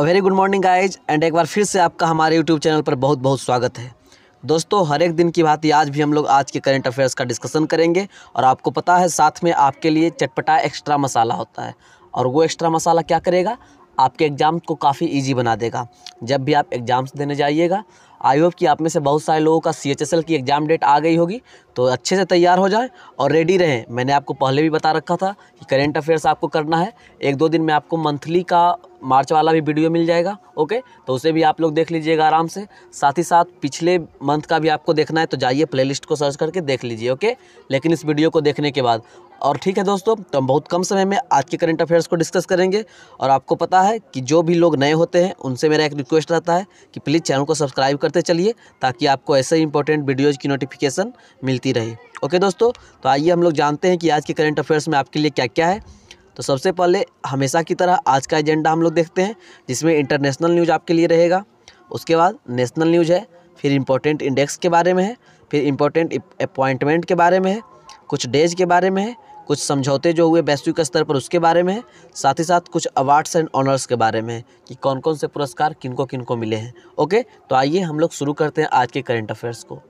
Very good morning guys and एक बार फिर से आपका हमारे यूट्यूब चैनल पर बहुत बहुत स्वागत है दोस्तों हर एक दिन की बात आज भी हम लोग आज के करंट अफेयर्स का डिस्कशन करेंगे और आपको पता है साथ में आपके लिए चटपटा एक्स्ट्रा मसाला होता है और वो एक्स्ट्रा मसाला क्या करेगा आपके एग्ज़ाम को काफ़ी ईजी बना देगा जब भी आप एग्ज़ाम्स देने जाइएगा आई होप कि आप में से बहुत सारे लोगों का सी की एग्ज़ाम डेट आ गई होगी तो अच्छे से तैयार हो जाए और रेडी रहें मैंने आपको पहले भी बता रखा था कि करेंट अफेयर्स आपको करना है एक दो दिन में आपको मंथली का मार्च वाला भी वीडियो मिल जाएगा ओके तो उसे भी आप लोग देख लीजिएगा आराम से साथ ही साथ पिछले मंथ का भी आपको देखना है तो जाइए प्लेलिस्ट को सर्च करके देख लीजिए ओके लेकिन इस वीडियो को देखने के बाद और ठीक है दोस्तों तो हम बहुत कम समय में आज के करंट अफेयर्स को डिस्कस करेंगे और आपको पता है कि जो भी लोग नए होते हैं उनसे मेरा एक रिक्वेस्ट रहता है कि प्लीज़ चैनल को सब्सक्राइब करते चलिए ताकि आपको ऐसे इंपॉर्टेंट वीडियोज़ की नोटिफिकेशन मिल मिलती रहे ओके दोस्तों तो आइए हम लोग जानते हैं कि आज के करंट अफेयर्स में आपके लिए क्या क्या है तो सबसे पहले हमेशा की तरह आज का एजेंडा हम लोग देखते हैं जिसमें इंटरनेशनल न्यूज़ आपके लिए रहेगा उसके बाद नेशनल न्यूज़ है फिर इम्पोर्टेंट इंडेक्स के बारे में है फिर इम्पोर्टेंट अपॉइंटमेंट के बारे में है कुछ डेज के बारे में है कुछ समझौते जो हुए वैश्विक स्तर पर उसके बारे में है साथ ही साथ कुछ अवार्ड्स एंड ऑनर्स के बारे में है कि कौन कौन से पुरस्कार किनको किनको मिले हैं ओके तो आइए हम लोग शुरू करते हैं आज के करंट अफेयर्स को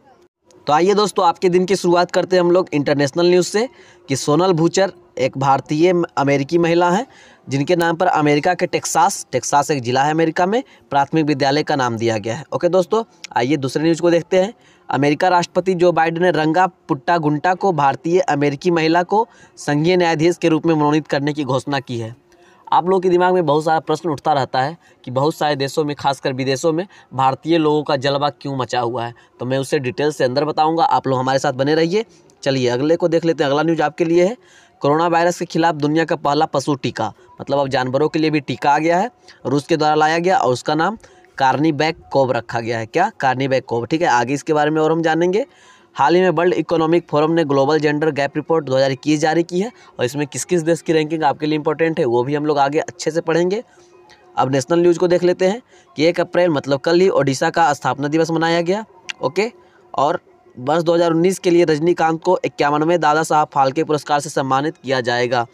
तो आइए दोस्तों आपके दिन की शुरुआत करते हैं हम लोग इंटरनेशनल न्यूज़ से कि सोनल भूचर एक भारतीय अमेरिकी महिला हैं जिनके नाम पर अमेरिका के टेक्सास टेक्सास एक ज़िला है अमेरिका में प्राथमिक विद्यालय का नाम दिया गया है ओके दोस्तों आइए दूसरे न्यूज़ को देखते हैं अमेरिका राष्ट्रपति जो बाइडेन ने रंगा पुट्टा गुंटा को भारतीय अमेरिकी महिला को संघीय न्यायाधीश के रूप में मनोनीत करने की घोषणा की है आप लोगों के दिमाग में बहुत सारा प्रश्न उठता रहता है कि बहुत सारे देशों में खासकर विदेशों में भारतीय लोगों का जलवा क्यों मचा हुआ है तो मैं उसे डिटेल से अंदर बताऊँगा आप लोग हमारे साथ बने रहिए चलिए अगले को देख लेते हैं अगला न्यूज आपके लिए है कोरोना वायरस के खिलाफ दुनिया का पहला पशु टीका मतलब अब जानवरों के लिए भी टीका आ गया है रूस के द्वारा लाया गया और उसका नाम कार्नी बैग कोब रखा गया है क्या कार्नी बैग कोब ठीक है आगे इसके बारे में और हम जानेंगे हाल ही में वर्ल्ड इकोनॉमिक फोरम ने ग्लोबल जेंडर गैप रिपोर्ट 2021 जारी की है और इसमें किस किस देश की रैंकिंग आपके लिए इंपॉर्टेंट है वो भी हम लोग आगे अच्छे से पढ़ेंगे अब नेशनल न्यूज़ को देख लेते हैं कि एक अप्रैल मतलब कल ही ओडिशा का स्थापना दिवस मनाया गया ओके और वर्ष 2019 के लिए रजनीकांत को इक्यावनवें दादा साहब फाल्के पुरस्कार से सम्मानित किया जाएगा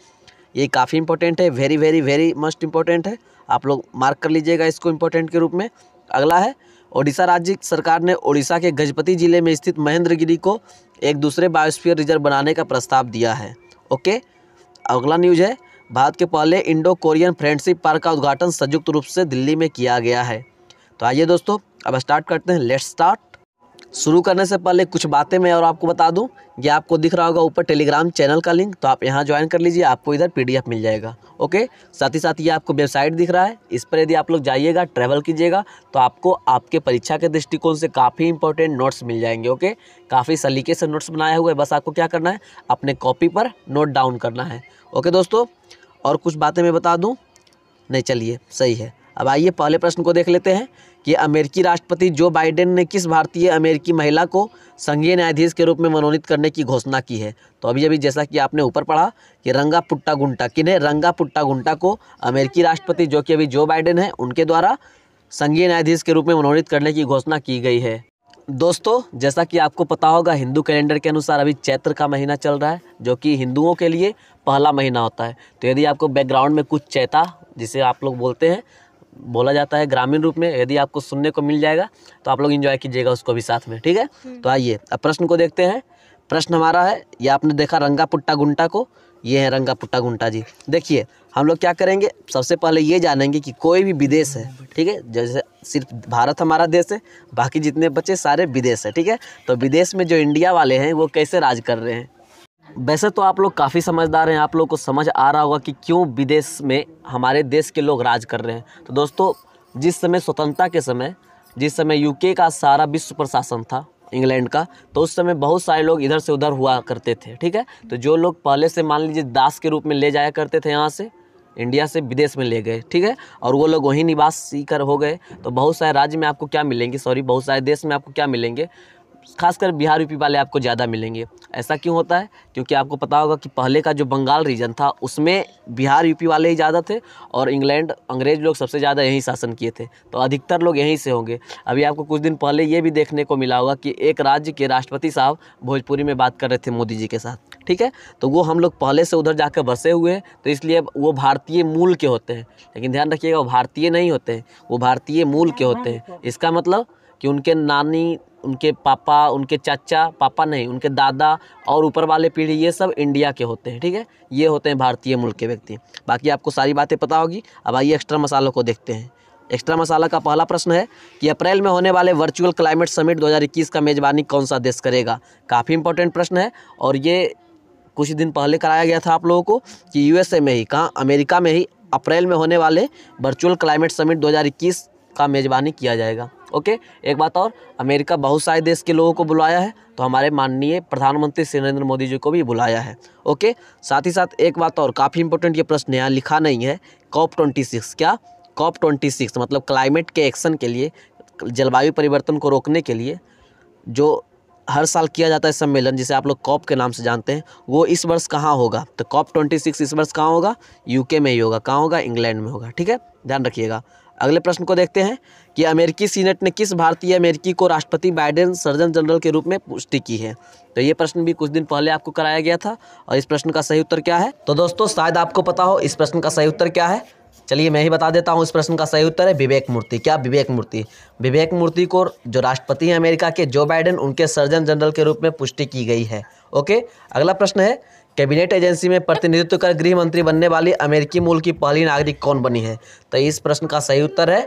ये काफ़ी इंपॉर्टेंट है very very very must important है आप लोग मार्क कर लीजिएगा इसको इंपॉर्टेंट के रूप में अगला है ओडिशा राज्य सरकार ने ओडिशा के गजपति जिले में स्थित महेंद्रगिरी को एक दूसरे बायोस्फीयर रिजर्व बनाने का प्रस्ताव दिया है ओके अगला न्यूज है भारत के पहले इंडो कोरियन फ्रेंडशिप पार्क का उद्घाटन संयुक्त रूप से दिल्ली में किया गया है तो आइए दोस्तों अब स्टार्ट करते हैं लेट्स स्टार्ट शुरू करने से पहले कुछ बातें मैं और आपको बता दूं ये आपको दिख रहा होगा ऊपर टेलीग्राम चैनल का लिंक तो आप यहाँ ज्वाइन कर लीजिए आपको इधर पीडीएफ मिल जाएगा ओके साथ ही साथ ये आपको वेबसाइट दिख रहा है इस पर यदि आप लोग जाइएगा ट्रैवल कीजिएगा तो आपको आपके परीक्षा के दृष्टिकोण से काफ़ी इंपॉर्टेंट नोट्स मिल जाएंगे ओके काफ़ी सलीके से नोट्स बनाए हुए बस आपको क्या करना है अपने कॉपी पर नोट डाउन करना है ओके दोस्तों और कुछ बातें मैं बता दूँ नहीं चलिए सही है अब आइए पहले प्रश्न को देख लेते हैं कि अमेरिकी राष्ट्रपति जो बाइडेन ने किस भारतीय अमेरिकी महिला को संघीय न्यायाधीश के रूप में मनोनीत करने की घोषणा की है तो अभी अभी जैसा कि आपने ऊपर पढ़ा कि रंगा पुट्टा गुंटा किन्हें रंगा पुट्टा गुंटा को अमेरिकी राष्ट्रपति जो कि अभी जो बाइडेन है उनके द्वारा संघीय न्यायाधीश के रूप में मनोनीत करने की घोषणा की गई है दोस्तों जैसा कि आपको पता होगा हिंदू कैलेंडर के अनुसार अभी चैत्र का महीना चल रहा है जो कि हिंदुओं के लिए पहला महीना होता है तो यदि आपको बैकग्राउंड में कुछ चैता जिसे आप लोग बोलते हैं बोला जाता है ग्रामीण रूप में यदि आपको सुनने को मिल जाएगा तो आप लोग इन्जॉय कीजिएगा उसको भी साथ में ठीक है हम्म। तो आइए अब प्रश्न को देखते हैं प्रश्न हमारा है ये आपने देखा रंगा पुट्टा गुंटा को ये है रंगा पुट्टा गुंटा जी देखिए हम लोग क्या करेंगे सबसे पहले ये जानेंगे कि कोई भी विदेश है ठीक है जैसे सिर्फ भारत हमारा देश है बाकी जितने बच्चे सारे विदेश है ठीक है तो विदेश में जो इंडिया वाले हैं वो कैसे राज कर रहे हैं वैसे तो आप लोग काफ़ी समझदार हैं आप लोग को समझ आ रहा होगा कि क्यों विदेश में हमारे देश के लोग राज कर रहे हैं तो दोस्तों जिस समय स्वतंत्रता के समय जिस समय यूके का सारा विश्व प्रशासन था इंग्लैंड का तो उस समय बहुत सारे लोग इधर से उधर हुआ करते थे ठीक है तो जो लोग पहले से मान लीजिए दास के रूप में ले जाया करते थे यहाँ से इंडिया से विदेश में ले गए ठीक है और वो लोग वहीं निवास सीकर हो गए तो बहुत सारे राज्य में आपको क्या मिलेंगे सॉरी बहुत सारे देश में आपको क्या मिलेंगे खासकर बिहार यूपी वाले आपको ज़्यादा मिलेंगे ऐसा क्यों होता है क्योंकि आपको पता होगा कि पहले का जो बंगाल रीजन था उसमें बिहार यूपी वाले ही ज़्यादा थे और इंग्लैंड अंग्रेज लोग सबसे ज़्यादा यहीं शासन किए थे तो अधिकतर लोग यहीं से होंगे अभी आपको कुछ दिन पहले ये भी देखने को मिला होगा कि एक राज्य के राष्ट्रपति साहब भोजपुरी में बात कर रहे थे मोदी जी के साथ ठीक है तो वो हम लोग पहले से उधर जाकर बसे हुए हैं तो इसलिए वो भारतीय मूल के होते हैं लेकिन ध्यान रखिएगा वो भारतीय नहीं होते हैं वो भारतीय मूल के होते हैं इसका मतलब कि उनके नानी उनके पापा उनके चाचा पापा नहीं उनके दादा और ऊपर वाले पीढ़ी ये सब इंडिया के होते हैं ठीक है ये होते हैं भारतीय मूल के व्यक्ति बाकी आपको सारी बातें पता होगी अब आइए एक्स्ट्रा मसालों को देखते हैं एक्स्ट्रा मसाला का पहला प्रश्न है कि अप्रैल में होने वाले वर्चुअल क्लाइमेट समिट 2021 का मेज़बानी कौन सा देश करेगा काफ़ी इंपॉर्टेंट प्रश्न है और ये कुछ दिन पहले कराया गया था आप लोगों को कि यूएसए में ही कहाँ अमेरिका में ही अप्रैल में होने वाले वर्चुअल क्लाइमेट समिट 2021 का मेज़बानी किया जाएगा ओके एक बात और अमेरिका बहुत सारे देश के लोगों को बुलाया है तो हमारे माननीय प्रधानमंत्री श्री नरेंद्र मोदी जी को भी बुलाया है ओके साथ ही साथ एक बात और काफ़ी इंपॉर्टेंट ये प्रश्न यहाँ लिखा नहीं है कॉप ट्वेंटी सिक्स क्या कॉप ट्वेंटी सिक्स मतलब क्लाइमेट के एक्शन के लिए जलवायु परिवर्तन को रोकने के लिए जो हर साल किया जाता है सम्मेलन जिसे आप लोग कॉप के नाम से जानते हैं वो इस वर्ष कहाँ होगा तो कॉप ट्वेंटी सिक्स इस वर्ष कहाँ होगा यूके में ही होगा कहाँ होगा इंग्लैंड में होगा ठीक है ध्यान रखिएगा अगले प्रश्न को देखते हैं कि अमेरिकी सीनेट ने किस भारतीय अमेरिकी को राष्ट्रपति बाइडेन सर्जन जनरल के रूप में पुष्टि की है तो ये प्रश्न भी कुछ दिन पहले आपको कराया गया था और इस प्रश्न का सही उत्तर क्या है तो दोस्तों शायद आपको पता हो इस प्रश्न का सही उत्तर क्या है चलिए मैं ही बता देता हूँ इस प्रश्न का सही उत्तर है विवेक मूर्ति क्या विवेक मूर्ति विवेक मूर्ति को जो राष्ट्रपति हैं अमेरिका के जो बाइडेन उनके सर्जन जनरल के रूप में पुष्टि की गई है ओके अगला प्रश्न है कैबिनेट एजेंसी में प्रतिनिधित्व कर गृह मंत्री बनने वाली अमेरिकी मूल की पहली नागरिक कौन बनी है तो इस प्रश्न का सही उत्तर है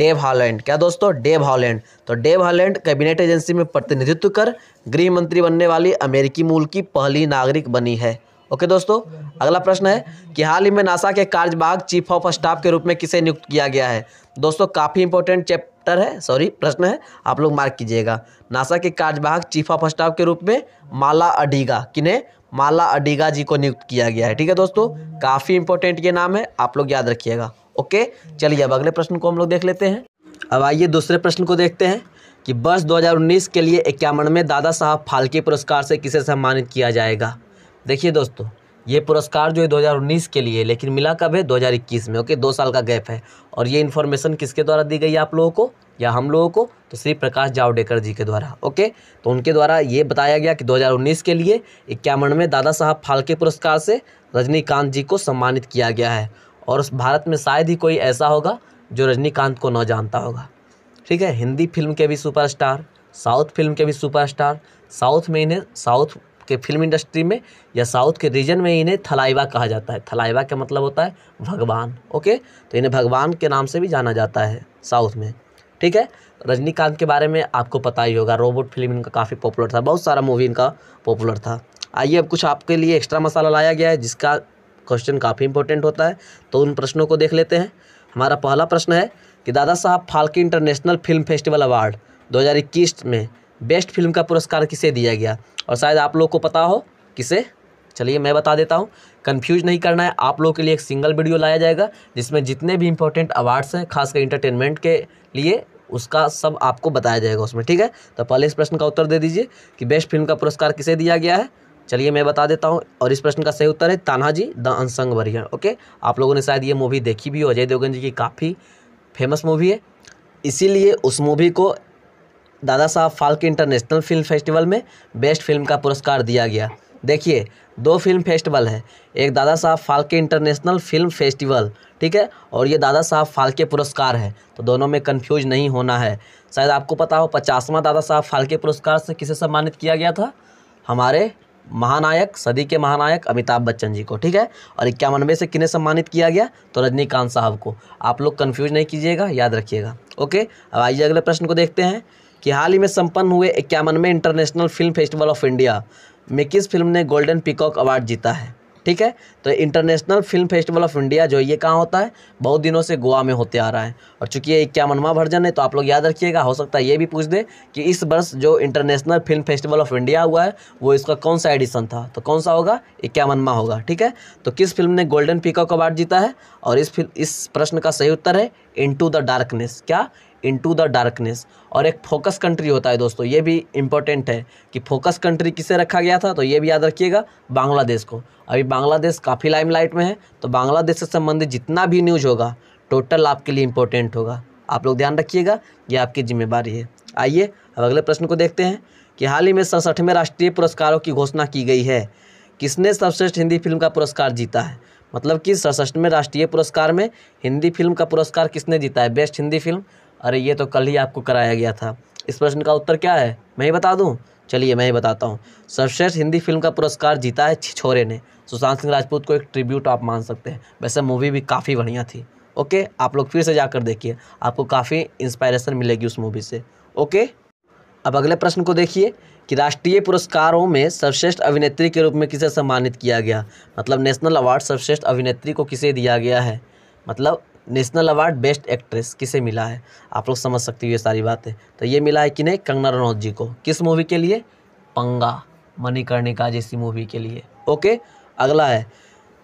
डेव हॉलैंड क्या दोस्तों डेव हॉलैंड तो डेव हॉलैंड कैबिनेट एजेंसी में प्रतिनिधित्व कर गृह मंत्री बनने वाली अमेरिकी मूल की पहली नागरिक बनी है ओके दोस्तों अगला प्रश्न है कि हाल ही में नासा के कार्यवाहक चीफ ऑफ स्टाफ के रूप में किसे नियुक्त किया गया है दोस्तों काफ़ी इंपॉर्टेंट चैप्टर है सॉरी प्रश्न है आप लोग मार्क कीजिएगा नासा के कार्यवाहक चीफ ऑफ स्टाफ के रूप में माला अडीगा किन्हें माला अडिगा जी को नियुक्त किया गया है ठीक है दोस्तों काफ़ी इंपॉर्टेंट ये नाम है आप लोग याद रखिएगा ओके चलिए अब अगले प्रश्न को हम लोग देख लेते हैं अब आइए दूसरे प्रश्न को देखते हैं कि वर्ष 2019 के लिए इक्यावनवें दादा साहब फाल्के पुरस्कार से किसे सम्मानित किया जाएगा देखिए दोस्तों ये पुरस्कार जो है 2019 के लिए लेकिन मिला कब है 2021 में ओके दो साल का गैप है और ये इन्फॉर्मेशन किसके द्वारा दी गई है आप लोगों को या हम लोगों को तो श्री प्रकाश जावड़ेकर जी के द्वारा ओके तो उनके द्वारा ये बताया गया कि 2019 के लिए इक्यावन में दादा साहब फाल्के पुरस्कार से रजनीकांत जी को सम्मानित किया गया है और उस भारत में शायद ही कोई ऐसा होगा जो रजनीकांत को न जानता होगा ठीक है हिंदी फिल्म के भी सुपरस्टार साउथ फिल्म के भी सुपरस्टार साउथ में इन्हें साउथ के फिल्म इंडस्ट्री में या साउथ के रीजन में इन्हें थलाइवा कहा जाता है थलाइवा का मतलब होता है भगवान ओके तो इन्हें भगवान के नाम से भी जाना जाता है साउथ में ठीक है रजनीकांत के बारे में आपको पता ही होगा रोबोट फिल्म इनका काफ़ी पॉपुलर था बहुत सारा मूवी इनका पॉपुलर था आइए अब कुछ आपके लिए एक्स्ट्रा मसाला लाया गया है जिसका क्वेश्चन काफ़ी इंपॉर्टेंट होता है तो उन प्रश्नों को देख लेते हैं हमारा पहला प्रश्न है कि Dadasaheb Phalke international film festival award दो में बेस्ट फिल्म का पुरस्कार किसे दिया गया और शायद आप लोग को पता हो किसे चलिए मैं बता देता हूँ कंफ्यूज नहीं करना है आप लोग के लिए एक सिंगल वीडियो लाया जाएगा जिसमें जितने भी इंपॉर्टेंट अवार्ड्स हैं खासकर इंटरटेनमेंट के लिए उसका सब आपको बताया जाएगा उसमें ठीक है तो पहले इस प्रश्न का उत्तर दे दीजिए कि बेस्ट फिल्म का पुरस्कार किसे दिया गया है चलिए मैं बता देता हूँ और इस प्रश्न का सही उत्तर है Tanaji the unsung warrior okay आप लोगों ने शायद ये मूवी देखी भी हो अजय देवगन जी की काफ़ी फेमस मूवी है इसीलिए उस मूवी को Dadasaheb Phalke international film festival में बेस्ट फिल्म का पुरस्कार दिया गया देखिए दो फिल्म फेस्टिवल है एक दादा Dadasaheb Phalke international film festival ठीक है और ये दादा साहब फाल्के पुरस्कार है तो दोनों में कंफ्यूज नहीं होना है शायद आपको पता हो पचासवां दादा साहब फाल्के पुरस्कार से किसे सम्मानित किया गया था हमारे महानायक सदी के महानायक अमिताभ बच्चन जी को ठीक है और इक्यावनवे से किन्हें सम्मानित किया गया तो रजनीकांत साहब को आप लोग कन्फ्यूज नहीं कीजिएगा याद रखिएगा ओके अब आइए अगले प्रश्न को देखते हैं कि हाल ही में संपन्न हुए इक्यावनवे international film festival of India में किस फिल्म ने गोल्डन पिकॉक अवार्ड जीता है ठीक है तो international film festival of India जो ये कहाँ होता है बहुत दिनों से गोवा में होते आ रहा है और चूंकि ये इक्यावनवा वर्जन है तो आप लोग याद रखिएगा हो सकता है ये भी पूछ दे कि इस वर्ष जो international film festival of India हुआ है वो इसका कौन सा एडिशन था तो कौन सा होगा इक्यावनवा होगा ठीक है तो किस फिल्म ने गोल्डन पीकॉक अवार्ड जीता है और इस इस प्रश्न का सही उत्तर है इन द डार्कनेस क्या इनटू द डार्कनेस और एक फोकस कंट्री होता है दोस्तों ये भी इम्पोर्टेंट है कि फोकस कंट्री किसे रखा गया था तो ये भी याद रखिएगा बांग्लादेश को अभी बांग्लादेश काफ़ी लाइमलाइट में है तो बांग्लादेश से संबंधित जितना भी न्यूज़ होगा टोटल आपके लिए इम्पोर्टेंट होगा आप लोग ध्यान रखिएगा ये आपकी जिम्मेदारी है आइए अब अगले प्रश्न को देखते हैं कि हाल ही में सड़सठवें राष्ट्रीय पुरस्कारों की घोषणा की गई है किसने सर्वश्रेष्ठ हिंदी फिल्म का पुरस्कार जीता है मतलब कि सड़सठवें राष्ट्रीय पुरस्कार में हिंदी फिल्म का पुरस्कार किसने जीता है बेस्ट हिंदी फिल्म अरे ये तो कल ही आपको कराया गया था इस प्रश्न का उत्तर क्या है मैं ही बता दूँ चलिए मैं ही बताता हूँ सर्वश्रेष्ठ हिंदी फिल्म का पुरस्कार जीता है छिछोरे ने सुशांत सिंह राजपूत को एक ट्रिब्यूट आप मान सकते हैं वैसे मूवी भी काफ़ी बढ़िया थी ओके आप लोग फिर से जाकर देखिए आपको काफ़ी इंस्पायरेशन मिलेगी उस मूवी से ओके अब अगले प्रश्न को देखिए कि राष्ट्रीय पुरस्कारों में सर्वश्रेष्ठ अभिनेत्री के रूप में किसे सम्मानित किया गया मतलब नेशनल अवार्ड सर्वश्रेष्ठ अभिनेत्री को किसे दिया गया है मतलब नेशनल अवार्ड बेस्ट एक्ट्रेस किसे मिला है आप लोग समझ सकते हो ये सारी बातें तो ये मिला है कि नहीं कंगना रनौत जी को किस मूवी के लिए पंगा मणिकर्णिका जैसी मूवी के लिए ओके अगला है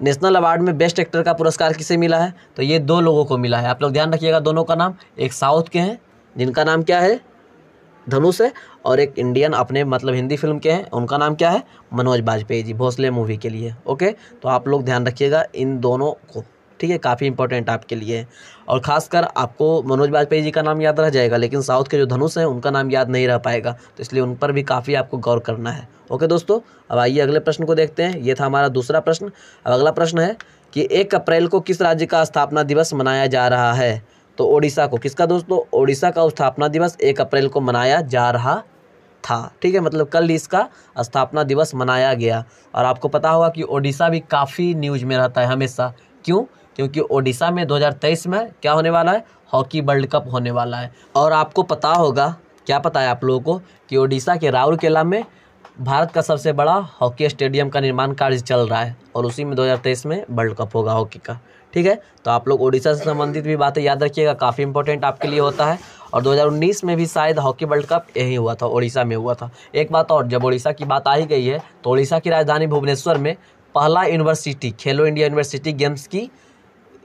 नेशनल अवार्ड में बेस्ट एक्टर का पुरस्कार किसे मिला है तो ये दो लोगों को मिला है आप लोग ध्यान रखिएगा दोनों का नाम एक साउथ के हैं जिनका नाम क्या है धनुष है और एक इंडियन अपने मतलब हिंदी फिल्म के हैं उनका नाम क्या है मनोज बाजपेयी जी भोसले मूवी के लिए ओके तो आप लोग ध्यान रखिएगा इन दोनों को ठीक है काफ़ी इंपॉर्टेंट आपके लिए और ख़ासकर आपको मनोज वाजपेयी जी का नाम याद रह जाएगा लेकिन साउथ के जो धनुष हैं उनका नाम याद नहीं रह पाएगा तो इसलिए उन पर भी काफ़ी आपको गौर करना है ओके दोस्तों अब आइए अगले प्रश्न को देखते हैं ये था हमारा दूसरा प्रश्न अब अगला प्रश्न है कि एक अप्रैल को किस राज्य का स्थापना दिवस मनाया जा रहा है तो ओडिशा को किसका दोस्तों ओडिशा का स्थापना दिवस एक अप्रैल को मनाया जा रहा था ठीक है मतलब कल इसका स्थापना दिवस मनाया गया और आपको पता होगा कि ओडिशा भी काफ़ी न्यूज में रहता है हमेशा क्यों क्योंकि ओडिशा में 2023 में क्या होने वाला है हॉकी वर्ल्ड कप होने वाला है और आपको पता होगा क्या पता है आप लोगों को कि ओडिशा के राउरकेला में भारत का सबसे बड़ा हॉकी स्टेडियम का निर्माण कार्य चल रहा है और उसी में 2023 में वर्ल्ड कप होगा हॉकी का ठीक है तो आप लोग ओडिशा से संबंधित भी बातें याद रखिएगा काफ़ी इंपॉर्टेंट आपके लिए होता है और 2019 में भी शायद हॉकी वर्ल्ड कप यहीं हुआ था ओडिशा में हुआ था एक बात और जब ओडिशा की बात आ ही गई है तो ओडिशा की राजधानी भुवनेश्वर में पहला यूनिवर्सिटी खेलो इंडिया यूनिवर्सिटी गेम्स की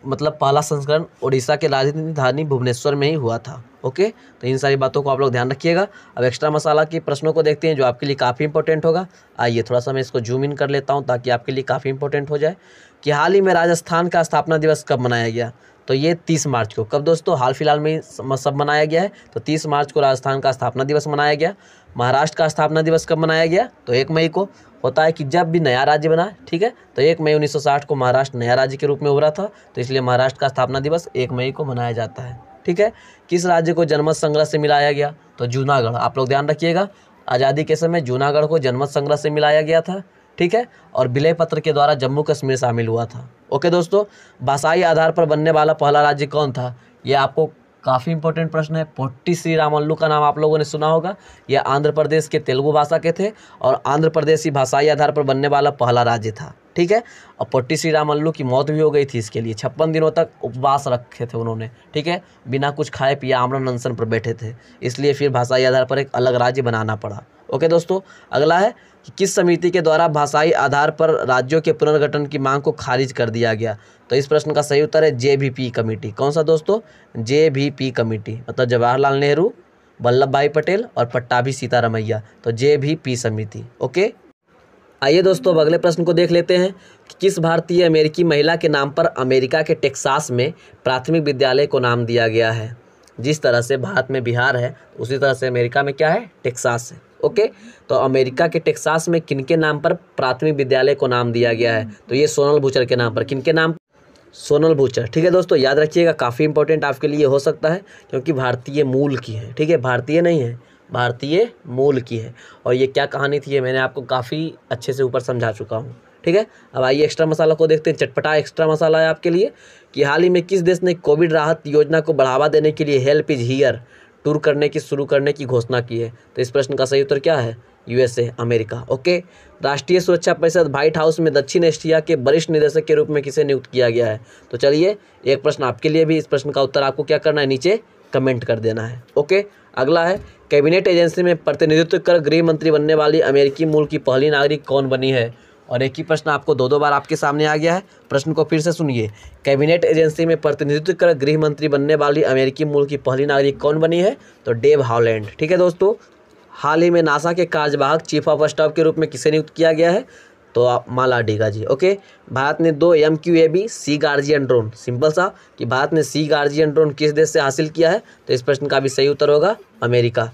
मतलब पहला संस्करण उड़ीसा के राजधानी भुवनेश्वर में ही हुआ था ओके तो इन सारी बातों को आप लोग ध्यान रखिएगा अब एक्स्ट्रा मसाला के प्रश्नों को देखते हैं जो आपके लिए काफ़ी इंपॉर्टेंट होगा आइए थोड़ा सा मैं इसको जूम इन कर लेता हूँ ताकि आपके लिए काफ़ी इंपॉर्टेंट हो जाए कि हाल ही में राजस्थान का स्थापना दिवस कब मनाया गया तो ये तीस मार्च को कब दोस्तों हाल फिलहाल में सब मनाया गया है तो तीस मार्च को राजस्थान का स्थापना दिवस मनाया गया महाराष्ट्र का स्थापना दिवस कब मनाया गया तो एक मई को होता है कि जब भी नया राज्य बना ठीक है तो एक मई 1960 को महाराष्ट्र नया राज्य के रूप में हो रहा था तो इसलिए महाराष्ट्र का स्थापना दिवस एक मई को मनाया जाता है ठीक है किस राज्य को जनमत संग्रह से मिलाया गया तो जूनागढ़ आप लोग ध्यान रखिएगा आज़ादी के समय जूनागढ़ को जनमत संग्रह से मिलाया गया था ठीक है और विलय पत्र के द्वारा जम्मू कश्मीर शामिल हुआ था ओके दोस्तों भाषाई आधार पर बनने वाला पहला राज्य कौन था ये आपको काफ़ी इंपॉर्टेंट प्रश्न है पोट्टी श्री रामल्लू का नाम आप लोगों ने सुना होगा यह आंध्र प्रदेश के तेलुगु भाषा के थे और आंध्र प्रदेश ही भाषाई आधार पर बनने वाला पहला राज्य था ठीक है और पोट्टी श्री रामल्लू की मौत भी हो गई थी इसके लिए छप्पन दिनों तक उपवास रखे थे उन्होंने ठीक है बिना कुछ खाए पिए आमरण अनशन पर बैठे थे इसलिए फिर भाषाई आधार पर एक अलग राज्य बनाना पड़ा ओके दोस्तों अगला है कि किस समिति के द्वारा भाषाई आधार पर राज्यों के पुनर्गठन की मांग को खारिज कर दिया गया तो इस प्रश्न का सही उत्तर है जे कमेटी कौन सा दोस्तों जे कमेटी मतलब जवाहरलाल नेहरू वल्लभ भाई पटेल और पट्टाभी सीतारामैया तो जे भी पी समिति ओके आइए दोस्तों अब अगले प्रश्न को देख लेते हैं कि किस भारतीय अमेरिकी महिला के नाम पर अमेरिका के टेक्सास में प्राथमिक विद्यालय को नाम दिया गया है जिस तरह से भारत में बिहार है उसी तरह से अमेरिका में क्या है टेक्सास है ओके तो अमेरिका के टेक्सास में किनके नाम पर प्राथमिक विद्यालय को नाम दिया गया है तो ये सोनल भूचर के नाम पर किनके नाम सोनल भूचर ठीक है दोस्तों याद रखिएगा काफ़ी इंपॉर्टेंट आपके लिए हो सकता है क्योंकि भारतीय मूल की है ठीक है भारतीय नहीं है भारतीय मूल की है और ये क्या कहानी थी ये मैंने आपको काफ़ी अच्छे से ऊपर समझा चुका हूँ ठीक है अब आइए एक्स्ट्रा मसाला को देखते हैं चटपटा एक्स्ट्रा मसाला है आपके लिए कि हाल ही में किस देश ने कोविड राहत योजना को बढ़ावा देने के लिए हेल्प इज हीयर टूर करने की शुरू करने की घोषणा की है तो इस प्रश्न का सही उत्तर क्या है यूएसए अमेरिका ओके राष्ट्रीय सुरक्षा परिषद व्हाइट हाउस में दक्षिण एशिया के वरिष्ठ निदेशक के रूप में किसे नियुक्त किया गया है तो चलिए एक प्रश्न आपके लिए भी इस प्रश्न का उत्तर आपको क्या करना है नीचे कमेंट कर देना है ओके अगला है कैबिनेट एजेंसी में प्रतिनिधित्व कर गृह मंत्री बनने वाली अमेरिकी मूल की पहली नागरिक कौन बनी है और एक ही प्रश्न आपको दो दो बार आपके सामने आ गया है प्रश्न को फिर से सुनिए कैबिनेट एजेंसी में प्रतिनिधित्व कर गृह मंत्री बनने वाली अमेरिकी मूल की पहली नागरिक कौन बनी है तो डेव हॉलैंड ठीक है दोस्तों हाल ही में नासा के कार्यवाहक चीफ ऑफ स्टाफ के रूप में किसे नियुक्त किया गया है तो आप माला डीगा जी ओके भारत ने दो M Q A B C guardian drone simple सा कि भारत ने सी गार्जियन ड्रोन किस देश से हासिल किया है तो इस प्रश्न का भी सही उत्तर होगा अमेरिका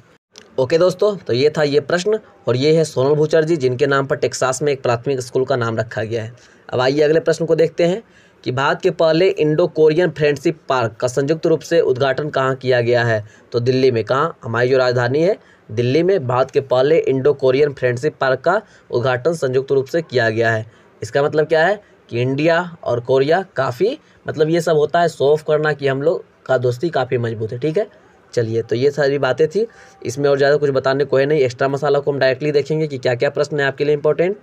ओके दोस्तों तो ये था ये प्रश्न और ये है सोनल भूचर जी जिनके नाम पर टेक्सास में एक प्राथमिक स्कूल का नाम रखा गया है अब आइए अगले प्रश्न को देखते हैं कि भारत के पहले इंडो कोरियन फ्रेंडशिप पार्क का संयुक्त रूप से उद्घाटन कहाँ किया गया है तो दिल्ली में कहाँ हमारी जो राजधानी है दिल्ली में भारत के पहले इंडो कोरियन फ्रेंडशिप पार्क का उद्घाटन संयुक्त रूप से किया गया है इसका मतलब क्या है कि इंडिया और कोरिया काफ़ी मतलब ये सब होता है शो ऑफ करना कि हम लोग का दोस्ती काफ़ी मजबूत है ठीक है चलिए तो ये सारी बातें थी इसमें और ज़्यादा कुछ बताने को है नहीं एक्स्ट्रा मसाला को हम डायरेक्टली देखेंगे कि क्या क्या प्रश्न है आपके लिए इंपॉर्टेंट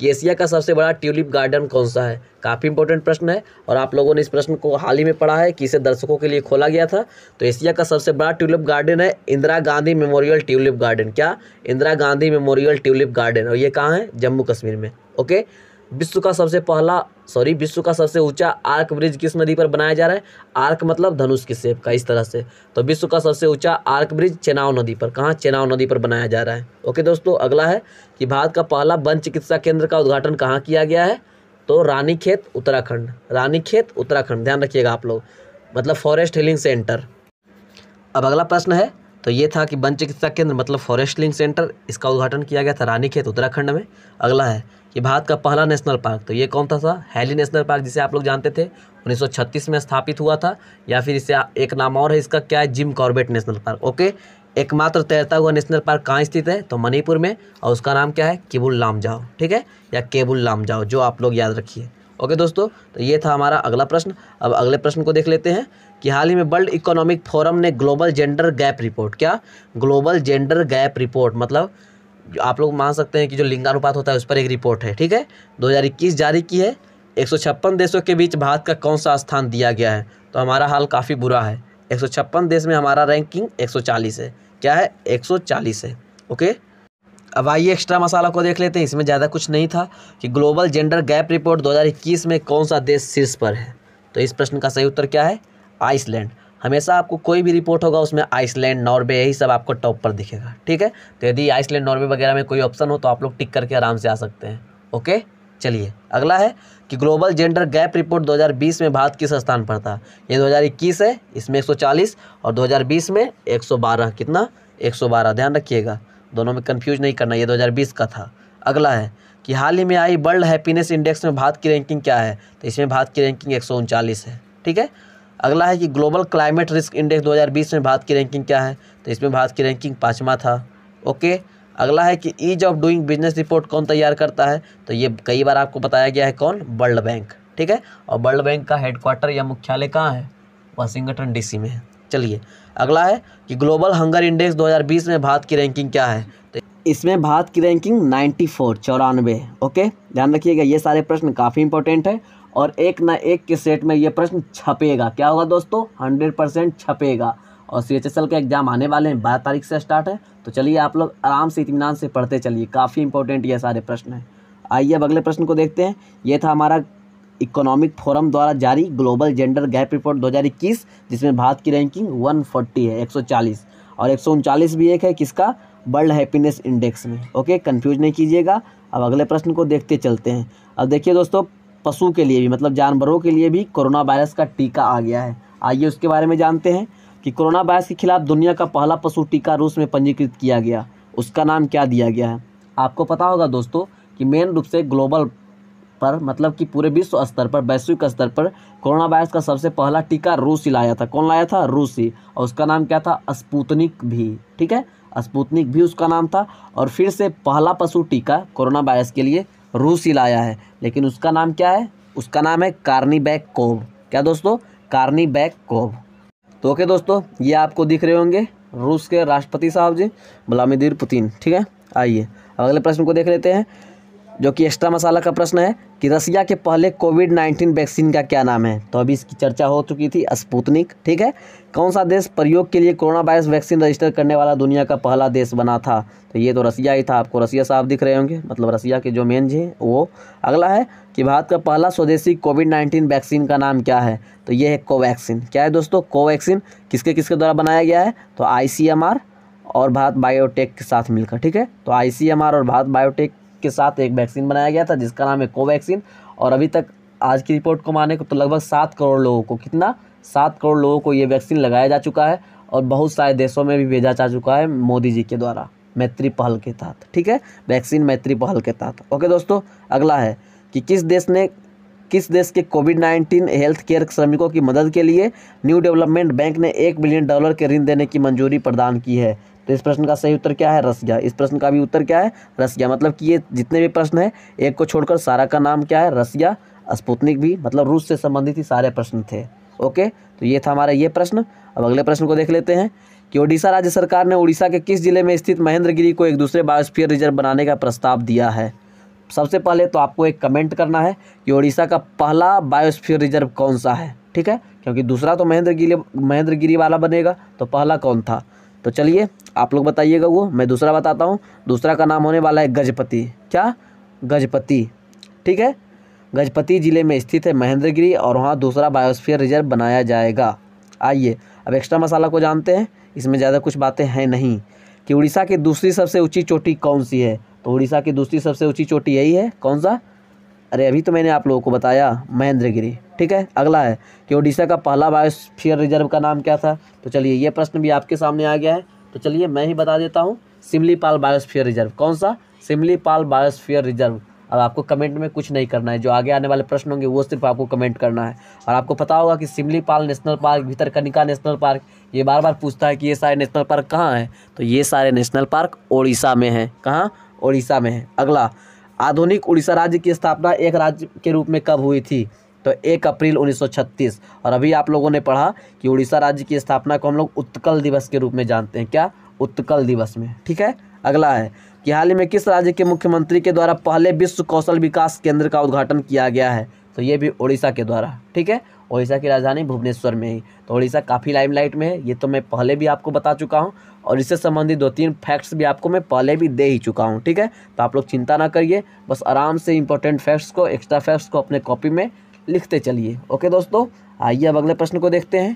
कि एशिया का सबसे बड़ा ट्यूलिप गार्डन कौन सा है काफ़ी इंपॉर्टेंट प्रश्न है और आप लोगों ने इस प्रश्न को हाल ही में पढ़ा है कि इसे दर्शकों के लिए खोला गया था तो एशिया का सबसे बड़ा ट्यूलिप गार्डन है Indira Gandhi memorial tulip garden क्या Indira Gandhi memorial tulip garden और ये कहाँ है जम्मू कश्मीर में ओके विश्व का सबसे पहला सॉरी विश्व का सबसे ऊंचा आर्क ब्रिज किस नदी पर बनाया जा रहा है आर्क मतलब धनुष की सेप का इस तरह से तो विश्व का सबसे ऊंचा आर्क ब्रिज चेनाव नदी पर कहाँ चेनाव नदी पर बनाया जा रहा है ओके दोस्तों अगला है कि भारत का पहला वन चिकित्सा केंद्र का उद्घाटन कहाँ किया गया है तो रानी उत्तराखंड रानी उत्तराखंड ध्यान रखिएगा आप लोग मतलब फॉरेस्ट हिलिंग सेंटर अब अगला प्रश्न है तो ये था कि वन चिकित्सा केंद्र मतलब फॉरेस्ट हिलिंग सेंटर इसका उद्घाटन किया गया था रानीखेत उत्तराखंड में अगला है ये भारत का पहला नेशनल पार्क तो ये कौन था सा हैली नेशनल पार्क जिसे आप लोग जानते थे 1936 में स्थापित हुआ था या फिर इसे एक नाम और है इसका क्या है Jim Corbett national park okay एकमात्र तैरता हुआ नेशनल पार्क कहाँ स्थित है तो मणिपुर में और उसका नाम क्या है केबुल लाम जाओ ठीक है या केबुल लाम जाओ जो आप लोग याद रखिए ओके दोस्तों तो ये था हमारा अगला प्रश्न अब अगले प्रश्न को देख लेते हैं कि हाल ही में वर्ल्ड इकोनॉमिक फोरम ने ग्लोबल जेंडर गैप रिपोर्ट क्या ग्लोबल जेंडर गैप रिपोर्ट मतलब आप लोग मान सकते हैं कि जो लिंगानुपात होता है उस पर एक रिपोर्ट है ठीक है 2021 जारी की है एक देशों के बीच भारत का कौन सा स्थान दिया गया है तो हमारा हाल काफ़ी बुरा है एक देश में हमारा रैंकिंग एक है क्या है एक है ओके अब आइए एक्स्ट्रा मसाला को देख लेते हैं इसमें ज़्यादा कुछ नहीं था कि ग्लोबल जेंडर गैप रिपोर्ट 2021 में कौन सा देश शीर्ष पर है तो इस प्रश्न का सही उत्तर क्या है आइसलैंड हमेशा आपको कोई भी रिपोर्ट होगा उसमें आइसलैंड नॉर्वे यही सब आपको टॉप पर दिखेगा ठीक है तो यदि आइसलैंड नॉर्वे वगैरह में कोई ऑप्शन हो तो आप लोग टिक करके आराम से आ सकते हैं ओके चलिए अगला है कि ग्लोबल जेंडर गैप रिपोर्ट 2020 में भारत किस स्थान पर था ये 2021 है इसमें 140 और 2020 में 112 कितना 112 ध्यान रखिएगा दोनों में कंफ्यूज नहीं करना ये 2020 का था अगला है कि हाल ही में आई वर्ल्ड हैप्पीनेस इंडेक्स में भारत की रैंकिंग क्या है तो इसमें भारत की रैंकिंग एक है ठीक है अगला है कि ग्लोबल क्लाइमेट रिस्क इंडेक्स 2020 में भारत की रैंकिंग क्या है तो इसमें भारत की रैंकिंग पाँचवा था ओके अगला है कि ease of doing business report कौन तैयार करता है तो ये कई बार आपको बताया गया है कौन वर्ल्ड बैंक ठीक है और वर्ल्ड बैंक का हेडक्वार्टर या मुख्यालय कहाँ है वाशिंगटन डी में है चलिए अगला है कि ग्लोबल हंगर इंडेक्स 2020 में भारत की रैंकिंग क्या है तो इसमें भारत की रैंकिंग 94 फोर चौरानवे ओके ध्यान रखिएगा ये सारे प्रश्न काफ़ी इंपॉर्टेंट है और एक ना एक के सेट में ये प्रश्न छपेगा क्या होगा दोस्तों हंड्रेड परसेंट छपेगा और सी एच एस एल के एग्ज़ाम आने वाले हैं बारह तारीख से स्टार्ट है तो चलिए आप लोग आराम से इतमान से पढ़ते चलिए काफ़ी इंपॉर्टेंट ये सारे प्रश्न हैं आइए अब अगले प्रश्न को देखते हैं ये था हमारा इकोनॉमिक फोरम द्वारा जारी ग्लोबल जेंडर गैप रिपोर्ट 2021 जिसमें भारत की रैंकिंग 140 है 140 और एक भी एक है किसका वर्ल्ड हैप्पीनेस इंडेक्स में ओके कन्फ्यूज नहीं कीजिएगा अब अगले प्रश्न को देखते चलते हैं अब देखिए दोस्तों पशु के लिए भी मतलब जानवरों के लिए भी कोरोना वायरस का टीका आ गया है आइए उसके बारे में जानते हैं कि कोरोना वायरस के खिलाफ दुनिया का पहला पशु टीका रूस में पंजीकृत किया गया उसका नाम क्या दिया गया है आपको पता होगा दोस्तों कि मेन रूप से ग्लोबल पर मतलब कि पूरे विश्व स्तर पर वैश्विक स्तर पर कोरोना वायरस का सबसे पहला टीका रूस ही लाया था कौन लाया था रूस ही और उसका नाम क्या था स्पूतनिक भी ठीक है स्पूतनिक भी उसका नाम था और फिर से पहला पशु टीका कोरोना वायरस के लिए रूसी लाया है लेकिन उसका नाम क्या है उसका नाम है कार्नी बैक कोव क्या दोस्तों कार्नी बैक कोव तो ओके दोस्तों ये आपको दिख रहे होंगे रूस के राष्ट्रपति साहब जी व्लादिमीर पुतिन ठीक है आइए अगले प्रश्न को देख लेते हैं जो कि एक्स्ट्रा मसाला का प्रश्न है कि रसिया के पहले कोविड नाइन्टीन वैक्सीन का क्या नाम है तो अभी इसकी चर्चा हो चुकी थी स्पूतनिक ठीक है कौन सा देश प्रयोग के लिए कोरोना वायरस वैक्सीन रजिस्टर करने वाला दुनिया का पहला देश बना था तो ये तो रसिया ही था आपको रसिया साफ दिख रहे होंगे मतलब रसिया के जो मेन जी वो अगला है कि भारत का पहला स्वदेशी कोविड नाइन्टीन वैक्सीन का नाम क्या है तो ये है कोवैक्सीन क्या है दोस्तों कोवैक्सीन किसके किसके द्वारा बनाया गया है तो आई और भारत बायोटेक के साथ मिलकर ठीक है तो आई और भारत बायोटेक के साथ एक वैक्सीन बनाया गया था जिसका नाम है कोवैक्सीन और अभी तक आज की रिपोर्ट को माने को तो लगभग सात करोड़ लोगों को कितना सात करोड़ लोगों को ये वैक्सीन लगाया जा चुका है और बहुत सारे देशों में भी भेजा जा चुका है मोदी जी के द्वारा मैत्री पहल के तहत ठीक है वैक्सीन मैत्री पहल के तहत ओके दोस्तों अगला है कि किस देश ने किस देश के कोविड नाइन्टीन हेल्थ केयर श्रमिकों की मदद के लिए न्यू डेवलपमेंट बैंक ने एक बिलियन डॉलर के ऋण देने की मंजूरी प्रदान की है तो इस प्रश्न का सही उत्तर क्या है रसिया इस प्रश्न का भी उत्तर क्या है रसिया मतलब कि ये जितने भी प्रश्न हैं एक को छोड़कर सारा का नाम क्या है रसिया स्पुतनिक भी मतलब रूस से संबंधित ही सारे प्रश्न थे ओके तो ये था हमारा ये प्रश्न अब अगले प्रश्न को देख लेते हैं कि ओडिशा राज्य सरकार ने उड़ीसा के किस जिले में स्थित महेंद्रगिरी को एक दूसरे बायोस्फीयर रिजर्व बनाने का प्रस्ताव दिया है सबसे पहले तो आपको एक कमेंट करना है कि ओडिशा का पहला बायोस्फीयर रिजर्व कौन सा है ठीक है क्योंकि दूसरा तो महेंद्रगिरी महेंद्रगिरी वाला बनेगा तो पहला कौन था तो चलिए आप लोग बताइएगा वो मैं दूसरा बताता हूँ दूसरा का नाम होने वाला है गजपति क्या गजपति ठीक है गजपति ज़िले में स्थित है महेंद्रगिरी और वहाँ दूसरा बायोस्फीयर रिजर्व बनाया जाएगा आइए अब एक्स्ट्रा मसाला को जानते हैं इसमें ज़्यादा कुछ बातें हैं नहीं कि उड़ीसा की दूसरी सबसे ऊँची चोटी कौन सी है तो उड़ीसा की दूसरी सबसे ऊँची चोटी यही है कौन सा अरे अभी तो मैंने आप लोगों को बताया महेंद्रगिरी ठीक है अगला है कि ओडिशा का पहला बायोस्फीयर रिजर्व का नाम क्या था तो चलिए ये प्रश्न भी आपके सामने आ गया है तो चलिए मैं ही बता देता हूँ सिमलीपाल बायोस्फीयर रिजर्व कौन सा सिमलीपाल बायोस्फीयर रिजर्व अब आपको कमेंट में कुछ नहीं करना है जो आगे आने वाले प्रश्न होंगे वो सिर्फ आपको कमेंट करना है और आपको पता होगा कि Simlipal national park Bhitarkanika national park ये बार बार पूछता है कि ये सारे नेशनल पार्क कहाँ हैं तो ये सारे नेशनल पार्क उड़ीसा में हैं कहाँ उड़ीसा में है अगला आधुनिक उड़ीसा राज्य की स्थापना एक राज्य के रूप में कब हुई थी तो एक अप्रैल 1936 और अभी आप लोगों ने पढ़ा कि उड़ीसा राज्य की स्थापना को हम लोग उत्कल दिवस के रूप में जानते हैं क्या उत्कल दिवस में ठीक है अगला है कि हाल ही में किस राज्य के मुख्यमंत्री के द्वारा पहले विश्व कौशल विकास केंद्र का उद्घाटन किया गया है तो ये भी उड़ीसा के द्वारा ठीक है उड़ीसा की राजधानी भुवनेश्वर में ही तो उड़ीसा काफ़ी लाइमलाइट में है ये तो मैं पहले भी आपको बता चुका हूँ और इससे संबंधित दो तीन फैक्ट्स भी आपको मैं पहले भी दे ही चुका हूँ ठीक है तो आप लोग चिंता ना करिए बस आराम से इंपॉर्टेंट फैक्ट्स को एक्स्ट्रा फैक्ट्स को अपने कॉपी में लिखते चलिए ओके दोस्तों आइए अब अगले प्रश्न को देखते हैं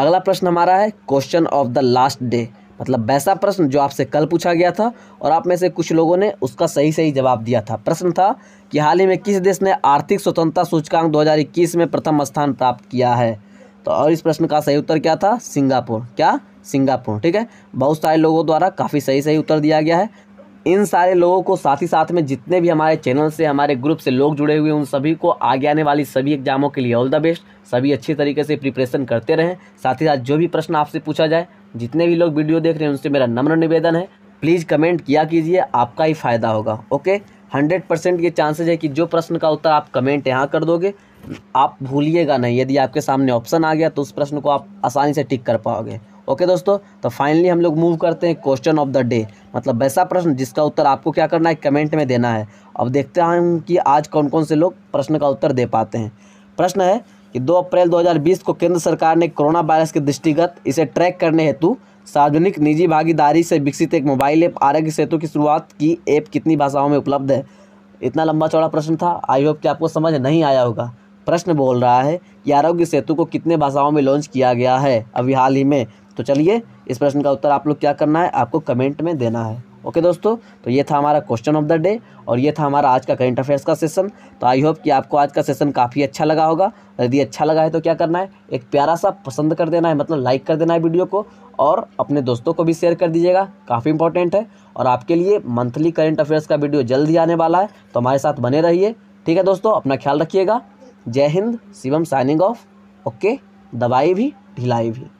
अगला प्रश्न हमारा है question of the last day मतलब वैसा प्रश्न जो आपसे कल पूछा गया था और आप में से कुछ लोगों ने उसका सही सही जवाब दिया था प्रश्न था कि हाल ही में किस देश ने आर्थिक स्वतंत्रता सूचकांक 2021 में प्रथम स्थान प्राप्त किया है तो और इस प्रश्न का सही उत्तर क्या था सिंगापुर क्या सिंगापुर ठीक है बहुत सारे लोगों द्वारा काफ़ी सही सही उत्तर दिया गया है इन सारे लोगों को साथ ही साथ में जितने भी हमारे चैनल से हमारे ग्रुप से लोग जुड़े हुए हैं उन सभी को आगे आने वाली सभी एग्जामों के लिए ऑल द बेस्ट सभी अच्छी तरीके से प्रिपरेशन करते रहें साथ ही साथ जो भी प्रश्न आपसे पूछा जाए जितने भी लोग वीडियो देख रहे हैं उनसे मेरा नम्र निवेदन है प्लीज़ कमेंट किया कीजिए आपका ही फ़ायदा होगा ओके हंड्रेड परसेंट ये चांसेज है कि जो प्रश्न का उत्तर आप कमेंट यहाँ कर दोगे आप भूलिएगा नहीं यदि आपके सामने ऑप्शन आ गया तो उस प्रश्न को आप आसानी से टिक कर पाओगे ओके दोस्तों तो फाइनली हम लोग मूव करते हैं क्वेश्चन ऑफ द डे मतलब वैसा प्रश्न जिसका उत्तर आपको क्या करना है कमेंट में देना है अब देखते हैं कि आज कौन कौन से लोग प्रश्न का उत्तर दे पाते हैं प्रश्न है कि 2 अप्रैल 2020 को केंद्र सरकार ने कोरोना वायरस के दृष्टिगत इसे ट्रैक करने हेतु सार्वजनिक निजी भागीदारी से विकसित एक मोबाइल ऐप आरोग्य सेतु की शुरुआत की ऐप कितनी भाषाओं में उपलब्ध है इतना लंबा चौड़ा प्रश्न था आई होप कि आपको समझ नहीं आया होगा प्रश्न बोल रहा है कि आरोग्य सेतु को कितने भाषाओं में लॉन्च किया गया है अभी हाल ही में तो चलिए इस प्रश्न का उत्तर आप लोग क्या करना है आपको कमेंट में देना है ओके दोस्तों तो ये था हमारा क्वेश्चन ऑफ द डे और ये था हमारा आज का करंट अफेयर्स का सेशन तो आई होप कि आपको आज का सेशन काफ़ी अच्छा लगा होगा यदि अच्छा लगा है तो क्या करना है एक प्यारा सा पसंद कर देना है मतलब लाइक कर देना है वीडियो को और अपने दोस्तों को भी शेयर कर दीजिएगा काफ़ी इंपॉर्टेंट है और आपके लिए मंथली करेंट अफेयर्स का वीडियो जल्द ही आने वाला है तो हमारे साथ बने रहिए ठीक है दोस्तों अपना ख्याल रखिएगा जय Hind Shivam signing off okay दवाई भी ढिलाई भी